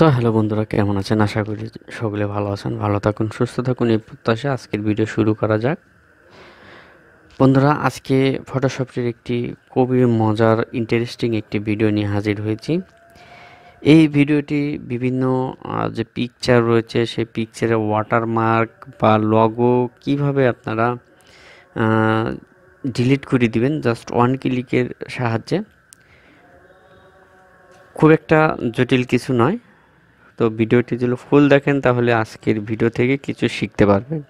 so hello বন্ধুরা কেমন আছেন আশা করি সকলে ভালো আছেন ভালো থাকুন সুস্থ থাকুন এই প্রত্যাশা আজকের ভিডিও শুরু করা যাক বন্ধুরা আজকে ফটোশপটির একটি খুবই মজার ইন্টারেস্টিং একটি ভিডিও নিয়ে হাজির হয়েছি এই ভিডিওটি বিভিন্ন যে পিকচার রয়েছে সেই পিকচারে ওয়াটারমার্ক বা লগো কিভাবে আপনারা ডিলিট করে দিবেন জাস্ট ওয়ান ক্লিকের সাহায্যে খুব একটা জটিল কিছু নয় তো ভিডিওটি যদি ফুল দেখেন তাহলে আজকের ভিডিও থেকে কিছু শিখতে পারবেন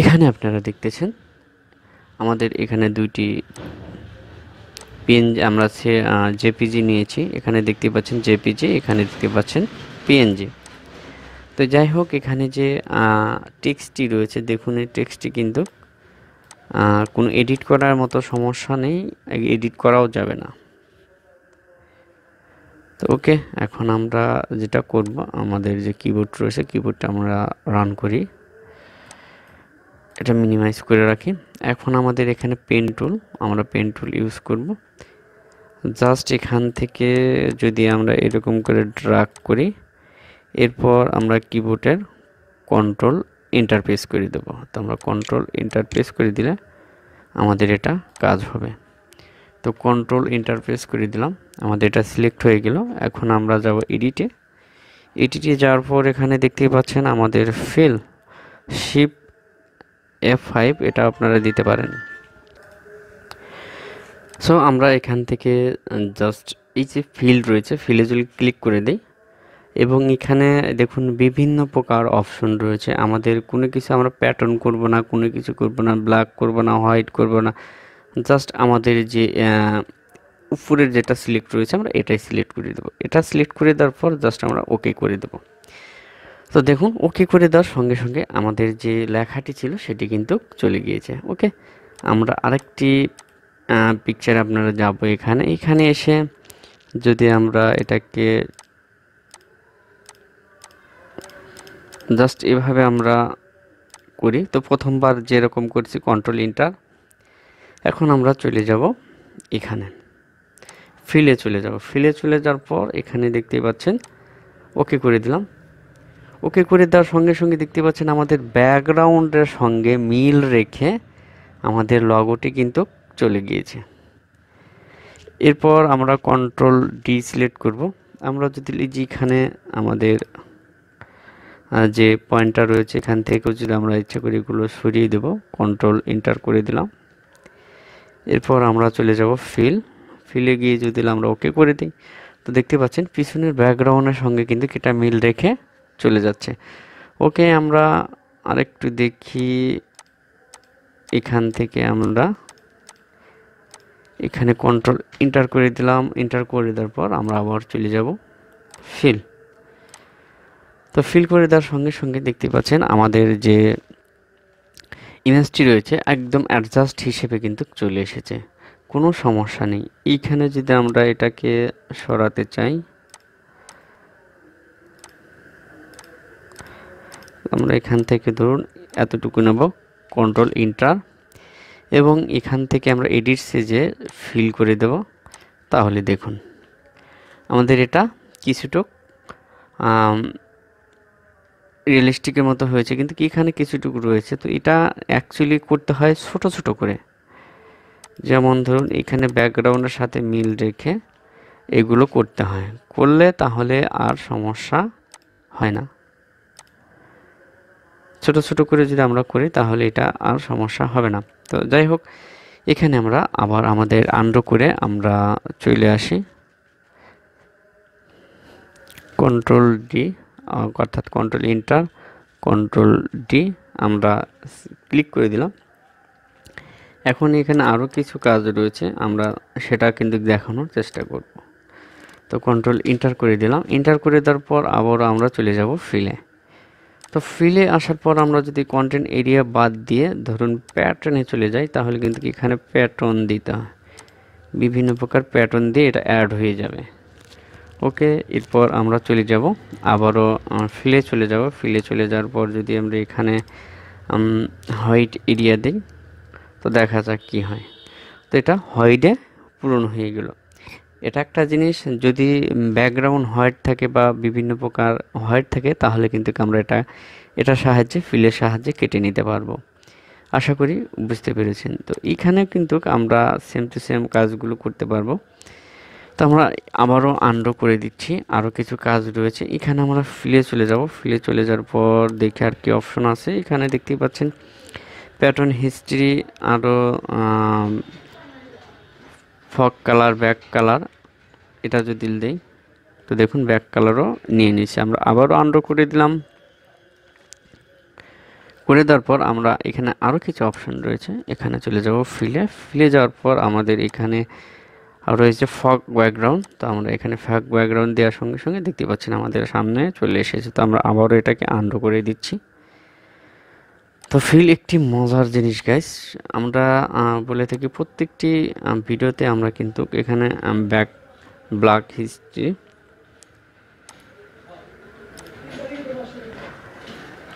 এখানে আপনারা দেখতেছেন আমাদের এখানে দুইটি পিএনজি আমরা সে জেপিজি নিয়েছি এখানে দেখতে পাচ্ছেন জেপিজি এখানে দেখতে পাচ্ছেন পিএনজি তো যাই হোক এখানে যে টেক্সটি রয়েছে দেখুন এই টেক্সটটি কিন্তু কোনো এডিট করার মতো সমস্যা নেই এডিট করাও যাবে না তো ওকে এখন আমরা যেটা করব আমাদের যে কিবোর্ড রয়েছে কিবোর্ডটা আমরা রান করি এটা মিনিমাইজ করে রাখি এখন আমাদের এখানে পেন টুল আমরা পেন টুল ইউজ করব জাস্ট এখান থেকে যদি আমরা এরকম করে ড্রাগ করি এরপর আমরা কিবোর্ডের কন্ট্রোল ইন্টারফেস করে দেব তো আমরা কন্ট্রোল ইন্টারফেস করে দিলে আমাদের এটা কাজ হবে তো কন্ট্রোল ইন্টারফেস করে দিলাম আমাদের এটা সিলেক্ট হয়ে গেল এখন আমরা যাব এডিটে এডিটে যাওয়ার পর এখানে দেখতেই পাচ্ছেন আমাদের ফেল শিপ এফ ফাইভ এটা আপনারা দিতে পারেন সো আমরা এখান থেকে জাস্ট এই যে ফিল্ড রয়েছে ফিল্ডে যদি ক্লিক করে দিই এবং এখানে দেখুন বিভিন্ন প্রকার অপশন রয়েছে আমাদের কোনো কিছু আমরা প্যাটার্ন করব না কোনো কিছু করব না ব্ল্যাক করব না হোয়াইট করব না জাস্ট আমাদের যে উপরের যেটা সিলেক্ট রয়েছে আমরা এটাই সিলেক্ট করে দেবো এটা সিলেক্ট করে দেওয়ার পর জাস্ট আমরা ওকে করে দেবো তো দেখুন ওকে করে দেওয়ার সঙ্গে সঙ্গে আমাদের যে লেখাটি ছিল সেটি কিন্তু চলে গিয়েছে ওকে আমরা আরেকটি পিকচার আপনারা যাব এখানে এখানে এসে যদি আমরা এটাকে জাস্ট এভাবে আমরা করি তো প্রথমবার যেরকম করছি কন্ট্রোল ইন্টার এখন আমরা চলে যাব এখানে ফিলে চলে যাব ফিলে চলে যাওয়ার পর এখানে দেখতেই পাচ্ছেন ওকে করে দিলাম ওকে করে দেওয়ার সঙ্গে সঙ্গে দেখতে পাচ্ছেন আমাদের ব্যাকগ্রাউন্ডের সঙ্গে মিল রেখে আমাদের লগোটি কিন্তু চলে গিয়েছে এরপর আমরা কন্ট্রোল ডি সিলেক্ট করবো আমরা যদি যেখানে আমাদের যে পয়েন্টটা রয়েছে এখান থেকেও যদি আমরা ইচ্ছা করি এগুলো সরিয়ে দেব কন্ট্রোল এন্টার করে দিলাম এরপর আমরা চলে যাব ফিল ফিলে গিয়ে যদি আমরা ওকে করে দিই তো দেখতে পাচ্ছেন পিছনের ব্যাকগ্রাউন্ডের সঙ্গে কিন্তু এটা মিল রেখে চলে যাচ্ছে ওকে আমরা আরেকটু দেখি এখান থেকে আমরা এখানে কন্ট্রোল ইন্টার করে দিলাম ইন্টার করে দেওয়ার পর আমরা আবার চলে যাব ফিল তো ফিল করে দেওয়ার সঙ্গে সঙ্গে দেখতে পাচ্ছেন আমাদের যে ইমেজটি রয়েছে একদম অ্যাডজাস্ট হিসেবে কিন্তু চলে এসেছে কোনো সমস্যা নেই এইখানে যদি আমরা এটাকে সরাতে চাই আমরা এখান থেকে ধরুন এতটুকু নেব কন্ট্রোল ইন্টার এবং এখান থেকে আমরা এডিট সেজে ফিল করে দেব তাহলে দেখুন আমাদের এটা কিছুটুক রিয়েলিস্টিকের মতো হয়েছে কিন্তু কি এখানে কিছুটুকু রয়েছে তো এটা অ্যাকচুয়ালি করতে হয় ছোট ছোট করে যেমন ধরুন এখানে ব্যাকগ্রাউন্ডের সাথে মিল রেখে এগুলো করতে হয় করলে তাহলে আর সমস্যা হয় না ছোট ছোট করে যদি আমরা করি তাহলে এটা আর সমস্যা হবে না তো যাই হোক এখানে আমরা আবার আমাদের আন্ড করে আমরা চলে আসি কন্ট্রোল ডি অর্থাৎ কন্ট্রোল ইন্টার কন্ট্রোল ডি আমরা ক্লিক করে দিলাম এখন এখানে আরও কিছু কাজ রয়েছে আমরা সেটা কিন্তু দেখানোর চেষ্টা করব তো কন্ট্রোল ইন্টার করে দিলাম ইন্টার করে দেওয়ার পর আবারও আমরা চলে যাব ফিলে তো ফিলে আসার পর আমরা যদি কন্টেন্ট এরিয়া বাদ দিয়ে ধরুন প্যাটার্নে চলে যাই তাহলে কিন্তু এখানে প্যাটার্ন দিতে হয় বিভিন্ন প্রকার প্যাটার্ন দিয়ে এটা অ্যাড হয়ে যাবে ওকে এরপর আমরা চলে যাব আবারও ফিলে চলে যাব ফিলে চলে যাওয়ার পর যদি আমরা এখানে হোয়াইট এরিয়া দিই তো দেখা যাক কি হয় তো এটা হোয়াইটে পূরণ হয়ে গেল এটা একটা জিনিস যদি ব্যাকগ্রাউন্ড হোয়াইট থাকে বা বিভিন্ন প্রকার হোয়াইট থাকে তাহলে কিন্তু আমরা এটা এটা সাহায্যে ফিলের সাহায্যে কেটে নিতে পারবো আশা করি বুঝতে পেরেছেন তো এখানে কিন্তু আমরা সেম টু সেম কাজগুলো করতে পারবো তো আমরা আবারও আন্ডো করে দিচ্ছি আরও কিছু কাজ রয়েছে এখানে আমরা ফিলে চলে যাব ফিলে চলে যাওয়ার পর দেখি আর কি অপশন আছে এখানে দেখতেই পাচ্ছেন প্যাটার্ন হিস্ট্রি আরও ফক কালার ব্যাক কালার এটা যদি দিই তো দেখুন ব্যাক কালারও নিয়ে নিয়েছি আমরা আবারও আন্ডো করে দিলাম করে দেওয়ার পর আমরা এখানে আরও কিছু অপশন রয়েছে এখানে চলে যাব ফিলে ফিলে যাওয়ার পর আমাদের এখানে আর রয়েছে ফগ ব্যাকগ্রাউন্ড তো আমরা এখানে ফগ ব্যাকগ্রাউন্ড দেওয়ার সঙ্গে সঙ্গে দেখতে পাচ্ছেন আমাদের সামনে চলে এসেছে তো আমরা আবারও এটাকে আন্ডো করে দিচ্ছি তো ফিল একটি মজার জিনিস গাইস আমরা বলে থাকি প্রত্যেকটি ভিডিওতে আমরা কিন্তু এখানে ব্যাক ব্ল্যাক হিস্ট্রি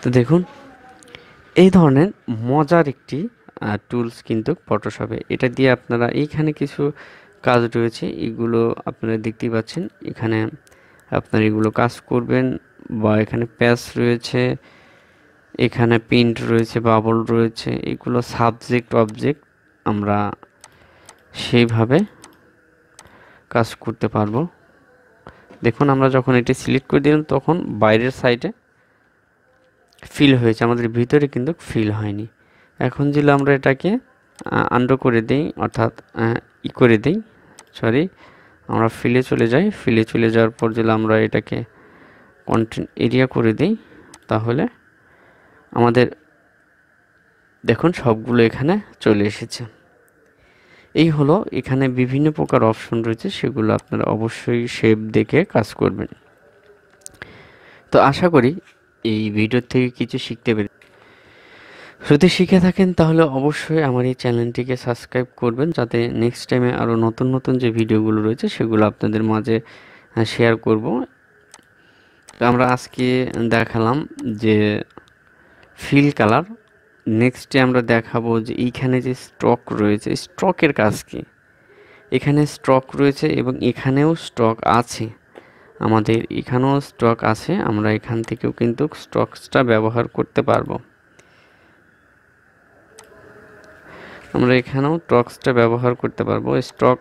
তো দেখুন এই ধরনের মজার একটি টুলস কিন্তু ফটোশপে এটা দিয়ে আপনারা এইখানে কিছু কাজ রয়েছে এগুলো আপনারা দেখতেই পাচ্ছেন এখানে আপনার এগুলো কাজ করবেন বা এখানে প্যাচ রয়েছে এখানে প্রিন্ট রয়েছে বাবল রয়েছে এগুলো সাবজেক্ট অবজেক্ট আমরা সেইভাবে কাজ করতে পারবো দেখুন আমরা যখন এটি সিলেক্ট করে দিলাম তখন বাইরের সাইডে ফিল হয়েছে আমাদের ভিতরে কিন্তু ফিল হয়নি এখন যদি আমরা এটাকে আন্ডো করে দিই অর্থাৎ ই করে দিই সরি আমরা ফিলে চলে যাই ফিলে চলে যাওয়ার পর যদি আমরা এটাকে কন্টেন্ট এরিয়া করে দিই তাহলে আমাদের দেখুন সবগুলো এখানে চলে এসেছে এই হলো এখানে বিভিন্ন প্রকার অপশন রয়েছে সেগুলো আপনারা অবশ্যই শেপ দেখে কাজ করবেন তো আশা করি এই ভিডিওর থেকে কিছু শিখতে পেরে যদি শিখে থাকেন তাহলে অবশ্যই আমার এই চ্যানেলটিকে সাবস্ক্রাইব করবেন যাতে নেক্সট টাইমে আরও নতুন নতুন যে ভিডিওগুলো রয়েছে সেগুলো আপনাদের মাঝে শেয়ার করব আমরা আজকে দেখালাম যে ফিল কালার নেক্সটে আমরা দেখাবো যে এইখানে যে স্টক রয়েছে স্টকের কাজ কী এখানে স্টক রয়েছে এবং এখানেও স্টক আছে আমাদের এখানেও স্টক আছে আমরা এখান থেকেও কিন্তু স্টকসটা ব্যবহার করতে পারবো আমরা এখানেও স্টকসটা ব্যবহার করতে পারবো স্টক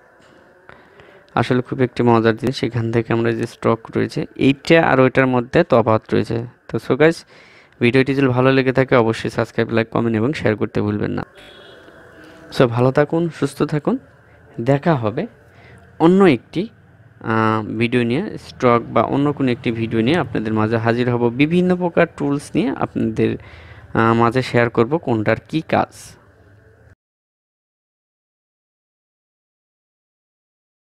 আসলে খুব একটি মজার জিনিস এখান থেকে আমরা যে স্টক রয়েছে এইটা আর ওইটার মধ্যে তফাত রয়েছে তো সো গাইজ ভিডিওটি যদি ভালো লেগে থাকে অবশ্যই সাবস্ক্রাইব লাইক কমেন্ট এবং শেয়ার করতে ভুলবেন না সো ভালো থাকুন সুস্থ থাকুন দেখা হবে অন্য একটি ভিডিও নিয়ে স্টক বা অন্য কোনো একটি ভিডিও নিয়ে আপনাদের মাঝে হাজির হব বিভিন্ন প্রকার টুলস নিয়ে আপনাদের মাঝে শেয়ার করব কোনটার কি কাজ